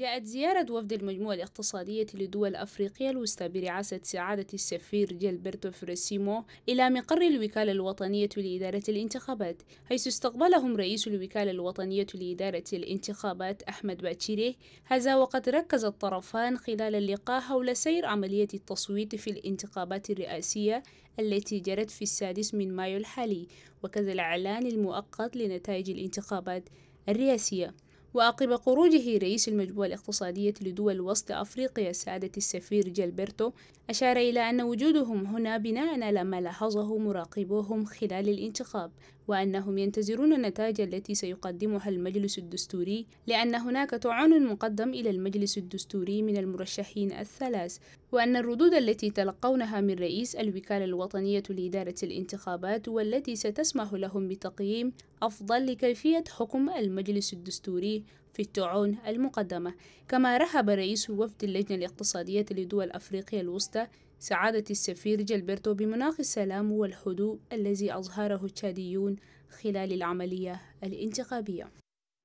جاءت زيارة وفد المجموعة الاقتصادية لدول أفريقيا الوسطى برعاسة سعادة السفير جيلبرتو فريسيمو إلى مقر الوكالة الوطنية لإدارة الانتخابات حيث استقبلهم رئيس الوكالة الوطنية لإدارة الانتخابات أحمد باتشيري هذا وقد ركز الطرفان خلال اللقاء حول سير عملية التصويت في الانتخابات الرئاسية التي جرت في السادس من مايو الحالي وكذا الإعلان المؤقت لنتائج الانتخابات الرئاسية وعقب خروجه رئيس المجموعة الاقتصادية لدول وسط أفريقيا سعادة السفير جيلبرتو أشار إلى أن وجودهم هنا بناء على ما لاحظه مراقبوهم خلال الانتخاب وأنهم ينتظرون النتائج التي سيقدمها المجلس الدستوري لأن هناك طعن مقدم إلى المجلس الدستوري من المرشحين الثلاث وأن الردود التي تلقونها من رئيس الوكالة الوطنية لإدارة الانتخابات والتي ستسمح لهم بتقييم أفضل لكيفية حكم المجلس الدستوري في التعون المقدمة كما رحب رئيس وفد اللجنة الاقتصادية لدول أفريقيا الوسطى سعادة السفير جلبرتو بمناخ السلام والهدوء الذي أظهره التشاديون خلال العملية الانتخابية